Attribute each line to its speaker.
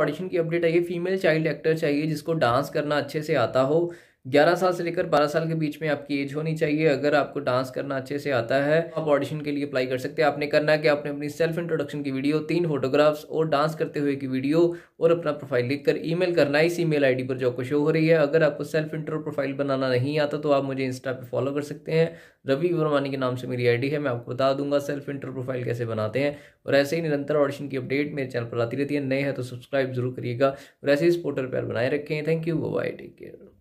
Speaker 1: audition की update आई है female child actor चाहिए जिसको डांस करना अच्छे से आता हो 11 साल से लेकर 12 साल के बीच में आपकी एज होनी चाहिए अगर आपको डांस करना अच्छे से आता है आप ऑडिशन के लिए अप्लाई कर सकते हैं आपने करना है कि आपने अपनी सेल्फ इंट्रोडक्शन की वीडियो तीन फोटोग्राफ्स और डांस करते हुए की वीडियो और अपना प्रोफाइल लिखकर ईमेल करना है इस ईमेल आईडी पर जो आपको शो हो रही है अगर आपको सेल्फ इंट्रो प्रोफाइल बनाना नहीं आता तो आप मुझे इंस्टा पर फॉलो कर सकते हैं रवि वर्मानी के नाम से मेरी आई है मैं आपको बता दूंगा सेल्फ इंटर प्रोफाइल कैसे बनाते हैं और ऐसे ही निरंतर ऑडिशन की अपडेट मेरे चैनल पर आती रहती है नए हैं तो सब्सक्राइब जरूर करिएगा और ऐसे ही इस पोर्टल पर बनाए रखें thank you bye take care